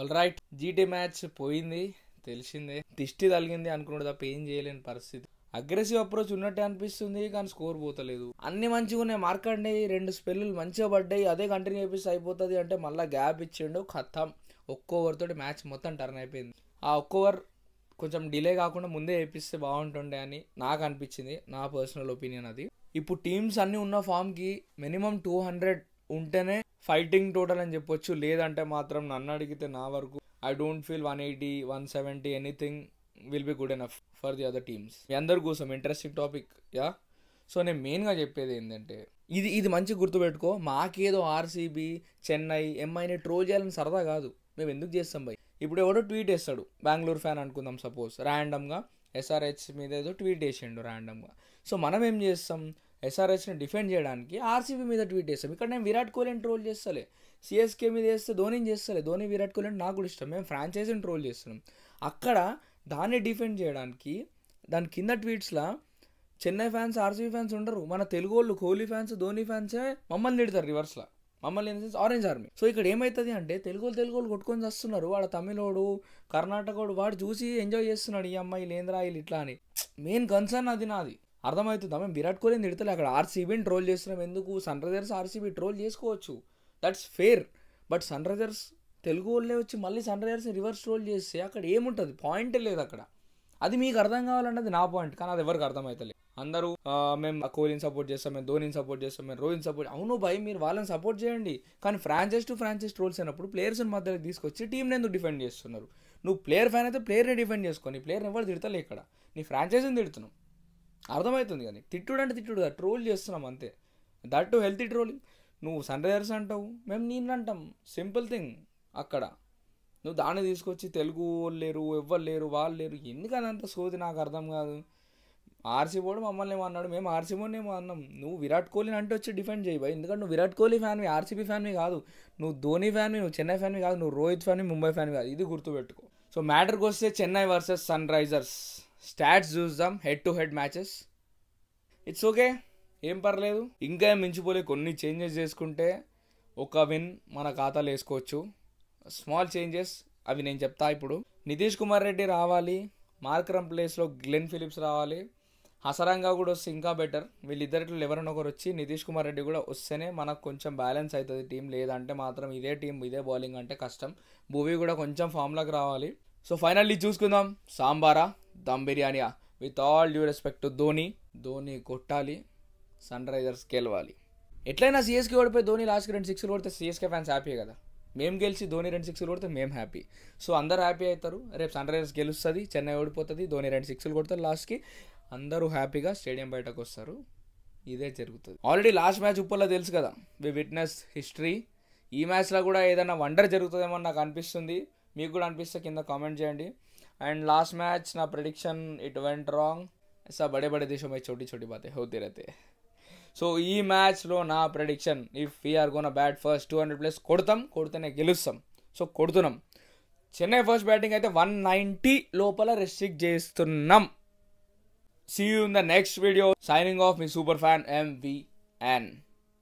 all right GT match పోయింది తెలిసిందే దిష్టి తగిలింది అనుకున్నాడు తప్ప ఏం చేయలేని పరిస్థితి అగ్రెసివ్ అప్రోచ్ ఉన్నట్టే అనిపిస్తుంది కానీ స్కోర్ పోతలేదు అన్ని మంచిగా ఉన్నాయి మార్కండి రెండు స్పెల్లు మంచిగా పడ్డాయి అదే కంటిన్యూ చేపిస్తే అయిపోతుంది అంటే మళ్ళీ గ్యాప్ ఇచ్చిండు ఖతం ఒక్కోవర్ తోటి మ్యాచ్ మొత్తం టర్న్ అయిపోయింది ఆ ఒక్కోవర్ కొంచెం డిలే కాకుండా ముందే వేపిస్తే బాగుంటుండే అని నాకు అనిపించింది నా పర్సనల్ ఒపీనియన్ అది ఇప్పుడు టీమ్స్ అన్నీ ఉన్న ఫామ్కి మినిమం టూ హండ్రెడ్ ఉంటేనే ఫైటింగ్ టోటల్ అని చెప్పొచ్చు లేదంటే మాత్రం నన్ను అడిగితే నా వరకు I don't feel one eighty one seventy anything will be good enough for the other teams మీ అందరి కోసం ఇంట్రెస్టింగ్ టాపిక్ యా సో నేను మెయిన్గా చెప్పేది ఏంటంటే ఇది ఇది మంచి గుర్తుపెట్టుకో మాకేదో ఆర్సీబీ చెన్నై ఎంఐని ట్రోల్ చేయాలని సరదా కాదు మేము ఎందుకు చేస్తాం భయ్ ఇప్పుడు ఎవడో ట్వీట్ వేస్తాడు బెంగళూరు ఫ్యాన్ అనుకుందాం సపోజ్ ర్యాండమ్గా ఎస్ఆర్హెచ్ మీద ఏదో ట్వీట్ వేసిండు ర్యాండమ్గా సో మనం ఏం చేస్తాం ఎస్ఆర్ఎస్ని డిఫెండ్ చేయడానికి ఆర్సీబీ మీద ట్వీట్ చేస్తాం ఇక్కడ నేను విరాట్ కోహ్లీని ట్రోల్ చేస్తలే సిఎస్కే మీద వేస్తే ధోనిని చేస్తలే ధోని విరాట్ కోహ్లీ అంటే నాకు కూడా ఇష్టం మేము ఫ్రాంచైజీని ట్రోల్ చేస్తున్నాం అక్కడ దాన్ని డిఫెండ్ చేయడానికి దాని కింద ట్వీట్స్లో చెన్నై ఫ్యాన్స్ ఆర్సీబీ ఫ్యాన్స్ ఉండరు మన తెలుగు వాళ్ళు కోహ్లీ ఫ్యాన్స్ ధోని ఫ్యాన్సే మమ్మల్ని తిడతారు రివర్స్లో మమ్మల్ని in sense orange army so ఇక్కడ ఏమవుతుంది అంటే తెలుగు తెలుగు వాళ్ళు కొట్టుకొని వస్తున్నారు వాడు తమిళోడు కర్ణాటకోడు వాడు చూసి ఎంజాయ్ చేస్తున్నాడు ఈ అమ్మాయిలు ఏంద్రాయిలు ఇట్లా అని మెయిన్ కన్సర్న్ అది నాది అర్థమవుతుందా మేము విరాట్ కోహ్లీని తిడతలే అక్కడ ఆర్సీబీని ట్రోల్ చేస్తున్నాం ఎందుకు సన్ రైజర్స్ ఆర్సీబీ ట్రోల్ చేసుకోవచ్చు that's fair but Sunrisers Telugu వాళ్ళే వచ్చి మళ్ళీ సన్ రైజర్స్ని రివర్స్ ట్రోల్ చేస్తే అక్కడ ఏముంటుంది పాయింటే లేదు అక్కడ అది మీకు అర్థం కావాలన్నది నా పాయింట్ కానీ అది ఎవరికి అర్థమవుతలే అందరూ మేము కోహ్లీని సపోర్ట్ చేస్తాం మేము ధోనీని సపోర్ట్ చేస్తాం మేము రోహిత్ సపోర్ట్ అవును భయ్ మీరు వాళ్ళని సపోర్ట్ చేయండి కానీ ఫ్రాంచైజ్ టు ఫ్రాంచైజ్ ట్రోల్స్ అయినప్పుడు ప్లేయర్స్ మధ్యలో తీసుకొచ్చి టీంని ఎందుకు డిఫెండ్ చేస్తున్నారు నువ్వు ప్లేయర్ ఫ్యాన్ అయితే ప్లేయర్ని డిఫెండ్ చేసుకో నీ ప్లేయర్ని ఎవరు తిడతలే ఇక్కడ నీ ఫ్రాంచైజీని తిడుతున్నావు అర్థమవుతుంది కానీ తిట్టుడు అంటే తిట్టుడు కదా ట్రోల్ చేస్తున్నాం అంతే దట్ టు హెల్తీ ట్రోలింగ్ నువ్వు సన్ రైజర్స్ అంటావు మేము నేను అంటాం సింపుల్ థింగ్ అక్కడ నువ్వు దాన్ని తీసుకొచ్చి తెలుగు లేరు ఎవ్వరు లేరు వాళ్ళు లేరు ఎందుకని అంత సోది నాకు అర్థం కాదు ఆర్సీ బోర్డు మమ్మల్ని అన్నాడు మేము ఆర్సీ బోర్డు ఏమో అన్నాం నువ్వు విరాట్ కోహ్లీని అంటే వచ్చి డిఫెండ్ చేయి భయ్ ఎందుకంటే నువ్వు విరాట్ కోహ్లీ ఫ్యాన్వి ఆర్సీబీ ఫ్యాన్వి కాదు నువ్వు ధోని ఫ్యాన్వి నువ్వు చెన్నై ఫ్యాన్వి కాదు నువ్వు రోహిత్ ఫ్యాన్వి ముంబై ఫ్యాన్వి కాదు ఇది గుర్తుపెట్టుకో సో మ్యాటర్కి వస్తే Chennai versus Sunrisers stats చూద్దాం head to head matches it's okay ఏం పర్లేదు ఇంకా మించిపోలే కొన్ని చేంజెస్ చేసుకుంటే ఒక విన్ మన ఖాతాలో వేసుకోవచ్చు స్మాల్ చేంజెస్ అవి నేను చెప్తా ఇప్పుడు నితీష్ కుమార్ రెడ్డి రావాలి మార్కరం ప్లేస్లో గ్లెన్ ఫిలిప్స్ రావాలి హసరంగా కూడా వస్తే ఇంకా బెటర్ వీళ్ళిద్దరిలో ఎవరైనా ఒకరు వచ్చి నితీష్ కుమార్ రెడ్డి కూడా వస్తేనే మనకు కొంచెం బ్యాలెన్స్ అవుతుంది టీం లేదంటే మాత్రం ఇదే టీం ఇదే బౌలింగ్ అంటే కష్టం భూవీ కూడా కొంచెం ఫామ్లోకి రావాలి సో ఫైనల్లీ చూసుకుందాం సాంబారా దమ్ బిర్యానీయా with all due respect to Dhoni Dhoni కొట్టాలి సన్ రైజర్స్ గెలవాలి ఎట్లయినా సిఎస్కే ఓడిపోయి ధోని లాస్ట్కి రెండు సిక్స్లు కొడితే సిఎస్కే ఫ్యాన్స్ హ్యాపీ కదా మేము గెలిచి ధోని రెండు సిక్స్లు కొడితే మేము హ్యాపీ సో అందరు హ్యాపీ అవుతారు రేపు సన్ రైజర్స్ గెలుస్తుంది చెన్నై ఓడిపోతుంది ధోని రెండు సిక్స్లు కొడతారు లాస్ట్కి అందరూ హ్యాపీగా స్టేడియం బయటకు వస్తారు ఇదే జరుగుతుంది ఆల్రెడీ లాస్ట్ మ్యాచ్ ఉప్పల్లో తెలుసు కదా వి విట్నెస్ హిస్టరీ ఈ మ్యాచ్లో కూడా ఏదైనా వండర్ జరుగుతుందేమో నాకు అనిపిస్తుంది మీకు కూడా అనిపిస్తే కింద కామెంట్ చేయండి అండ్ లాస్ట్ మ్యాచ్ నా प्रडिक्शन ఇట్ వెంట్ రాంగ్ ऐसा बड़े बड़े దేశం చోటి చోటి బాతే बातें होती సో ఈ మ్యాచ్లో నా prediction if we are gonna bat first two hundred plus కొడతాం కొడితేనే గెలుస్తాం సో కొడుతున్నాం చెన్నై ఫస్ట్ బ్యాటింగ్ అయితే వన్ నైంటీ లోపల రెస్ట్రిక్ట్ చేస్తున్నాం see you in the next video signing off మీ సూపర్ ఫ్యాన్ ఎంవిఎన్